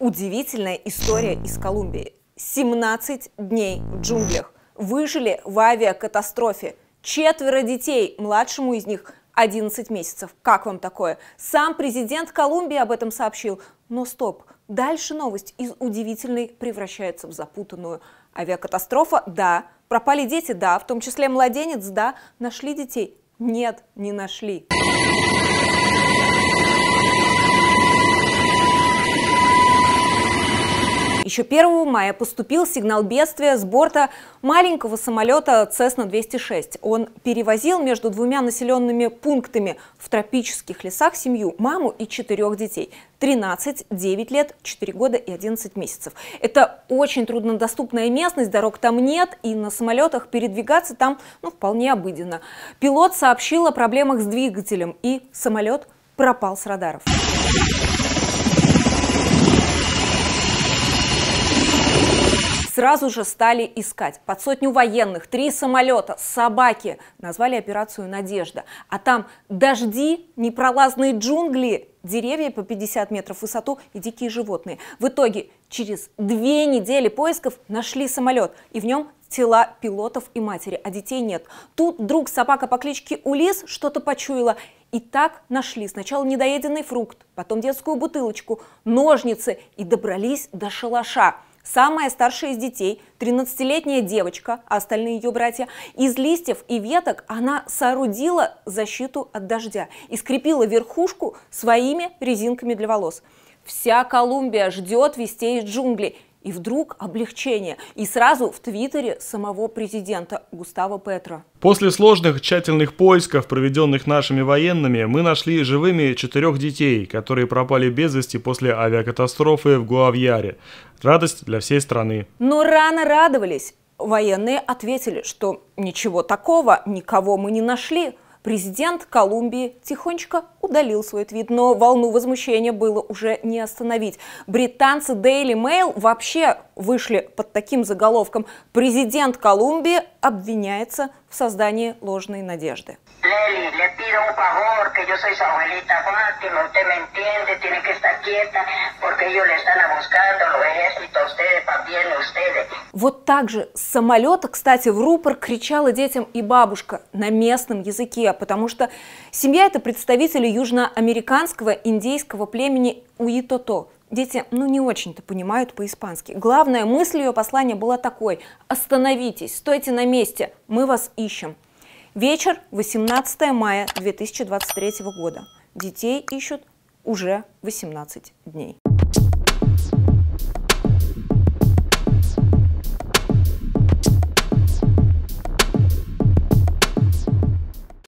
Удивительная история из Колумбии. 17 дней в джунглях. Выжили в авиакатастрофе. Четверо детей, младшему из них 11 месяцев. Как вам такое? Сам президент Колумбии об этом сообщил. Но стоп, дальше новость из удивительной превращается в запутанную. Авиакатастрофа, да. Пропали дети, да. В том числе младенец, да. Нашли детей? Нет, не нашли. Еще 1 мая поступил сигнал бедствия с борта маленького самолета Cessna-206. Он перевозил между двумя населенными пунктами в тропических лесах семью, маму и четырех детей. 13, 9 лет, 4 года и 11 месяцев. Это очень труднодоступная местность, дорог там нет, и на самолетах передвигаться там ну, вполне обыденно. Пилот сообщил о проблемах с двигателем, и самолет пропал с радаров. сразу же стали искать. Под сотню военных, три самолета, собаки. Назвали операцию «Надежда». А там дожди, непролазные джунгли, деревья по 50 метров в высоту и дикие животные. В итоге через две недели поисков нашли самолет, и в нем тела пилотов и матери, а детей нет. Тут друг собака по кличке Улис что-то почуяла. И так нашли сначала недоеденный фрукт, потом детскую бутылочку, ножницы и добрались до шалаша – Самая старшая из детей, 13-летняя девочка, а остальные ее братья, из листьев и веток она соорудила защиту от дождя и скрепила верхушку своими резинками для волос. Вся Колумбия ждет вестей из джунглей – и вдруг облегчение. И сразу в твиттере самого президента Густава Петра. После сложных тщательных поисков, проведенных нашими военными, мы нашли живыми четырех детей, которые пропали без вести после авиакатастрофы в Гуавьяре. Радость для всей страны. Но рано радовались. Военные ответили, что ничего такого, никого мы не нашли. Президент Колумбии тихонечко удалил свой твит, но волну возмущения было уже не остановить. Британцы Daily Mail вообще вышли под таким заголовком «Президент Колумбии обвиняется в создании ложной надежды». Porque le están buscando los ejércitos, ustedes también, вот так же с самолета, кстати, в рупор кричала детям и бабушка на местном языке, потому что семья это представители южноамериканского индейского племени Уитото. Дети, ну, не очень-то понимают по-испански. Главная мысль ее послания была такой – остановитесь, стойте на месте, мы вас ищем. Вечер 18 мая 2023 года. Детей ищут уже 18 дней.